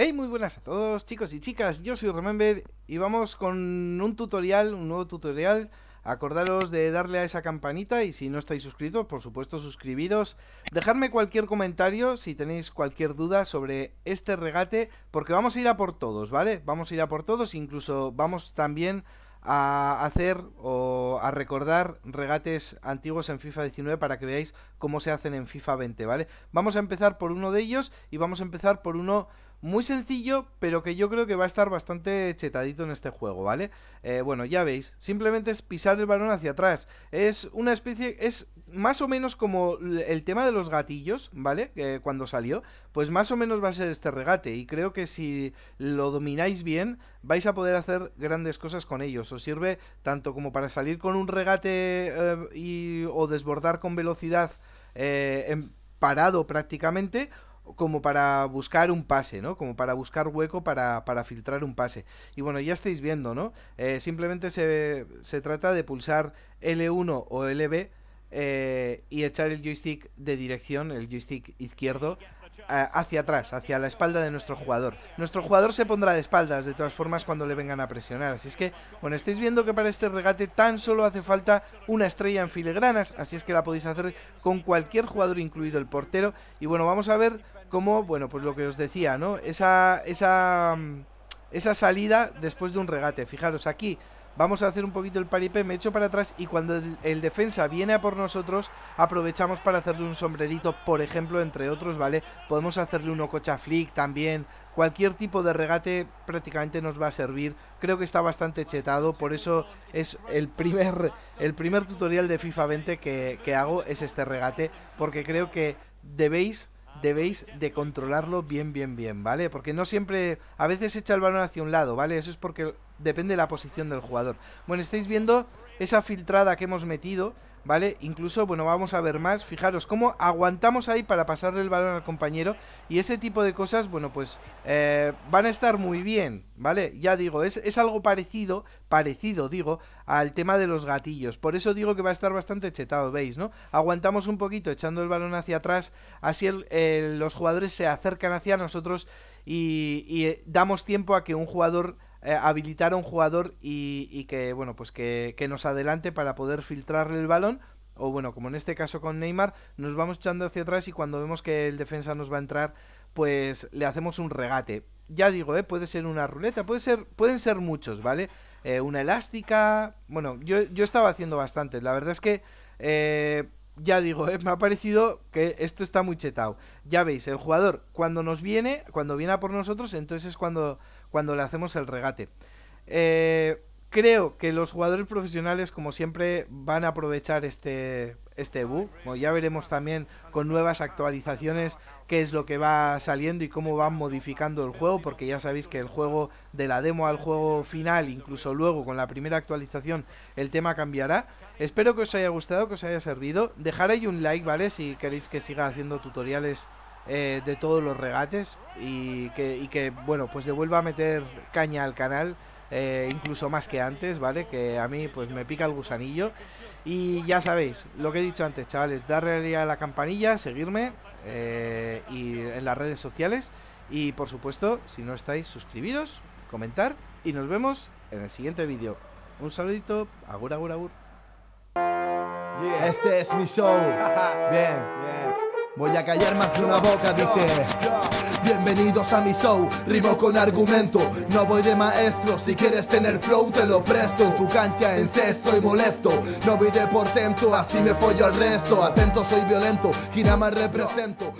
Hey, muy buenas a todos chicos y chicas, yo soy Remember y vamos con un tutorial, un nuevo tutorial Acordaros de darle a esa campanita y si no estáis suscritos, por supuesto suscribiros. Dejadme cualquier comentario si tenéis cualquier duda sobre este regate, porque vamos a ir a por todos, ¿vale? Vamos a ir a por todos, incluso vamos también a hacer o a recordar regates antiguos en FIFA 19 para que veáis cómo se hacen en FIFA 20, ¿vale? Vamos a empezar por uno de ellos y vamos a empezar por uno muy sencillo, pero que yo creo que va a estar bastante chetadito en este juego, ¿vale? Eh, bueno, ya veis, simplemente es pisar el balón hacia atrás. Es una especie, es más o menos como el tema de los gatillos, ¿vale? Eh, cuando salió, pues más o menos va a ser este regate. Y creo que si lo domináis bien, vais a poder hacer grandes cosas con ellos. Os sirve tanto como para salir con un regate eh, y, o desbordar con velocidad en, parado prácticamente como para buscar un pase, ¿no? Como para buscar hueco para, para filtrar un pase. Y bueno, ya estáis viendo, ¿no? Eh, simplemente se, trata de pulsar L1 o LB eh, y echar el joystick de dirección, el joystick izquierdo, eh, hacia atrás, hacia la espalda de nuestro jugador. Nuestro jugador se pondrá de espaldas, de todas formas, cuando le vengan a presionar. Así es que, bueno, estáis viendo que para este regate tan solo hace falta una estrella en filigranas, así es que la podéis hacer con cualquier jugador, incluido el portero. Y bueno, vamos a ver cómo, bueno, pues lo que os decía, ¿no? Esa, esa, mm, esa salida después de un regate. Fijaros, aquí vamos a hacer un poquito el paripé, me echo para atrás y cuando el, defensa viene a por nosotros, aprovechamos para hacerle un sombrerito, por ejemplo, entre otros, ¿vale? Podemos hacerle uno cocha flick también, cualquier tipo de regate prácticamente nos va a servir. Creo que está bastante chetado, por eso es el primer, el primer tutorial de FIFA 20 que, que hago, es este regate, porque creo que debéis debéis de controlarlo bien, bien, bien, ¿vale? Porque no siempre, a veces echa el balón hacia un lado, ¿vale? Eso es porque depende de la posición del jugador. Bueno, estáis viendo esa filtrada que hemos metido, ¿vale? Incluso, bueno, vamos a ver más. Fijaros cómo aguantamos ahí para pasarle el balón al compañero. Y ese tipo de cosas, bueno, pues eh, van a estar muy bien, ¿vale? Ya digo, es, algo parecido, parecido, digo, al tema de los gatillos. Por eso digo que va a estar bastante chetado, ¿veis, no? Aguantamos un poquito echando el balón hacia atrás. Así los jugadores se acercan hacia nosotros y, eh, damos tiempo a que un jugador eh, habilitar a un jugador y, que, bueno, pues que, nos adelante para poder filtrarle el balón. O bueno, como en este caso con Neymar, nos vamos echando hacia atrás y cuando vemos que el defensa nos va a entrar, pues le hacemos un regate. Ya digo, ¿eh? puede ser una ruleta, puede ser, pueden ser muchos, ¿vale? Eh, una elástica. Bueno, yo, yo estaba haciendo bastantes. La verdad es que eh, ya digo, eh, me ha parecido que esto está muy chetao Ya veis, el jugador cuando nos viene, cuando viene a por nosotros, entonces es cuando, cuando le hacemos el regate. Eh, creo que los jugadores profesionales, como siempre, van a aprovechar este, este bug. Como ya veremos también con nuevas actualizaciones qué es lo que va saliendo y cómo van modificando el juego, porque ya sabéis que el juego de la demo al juego final, incluso luego con la primera actualización, el tema cambiará. Espero que os haya gustado, que os haya servido. dejaréis un like, ¿vale? Si queréis que siga haciendo tutoriales eh, de todos los regates y que, bueno, pues le vuelva a meter caña al canal. Eh, incluso más que antes, ¿vale? Que a mí pues me pica el gusanillo. Y ya sabéis, lo que he dicho antes, chavales, darle a la campanilla, seguirme eh, y en las redes sociales. Y por supuesto, si no estáis, suscribiros, comentar y nos vemos en el siguiente vídeo. Un saludito, agur, agur, agur. Este es mi show. bien, bien. Voy a callar más de una boca, dice. Bienvenidos a mi show, rimo con argumento. No voy de maestro, si quieres tener flow, te lo presto. En tu cancha en cesto y molesto. No voy de portento, así me follo al resto. Atento, soy violento, quien más represento.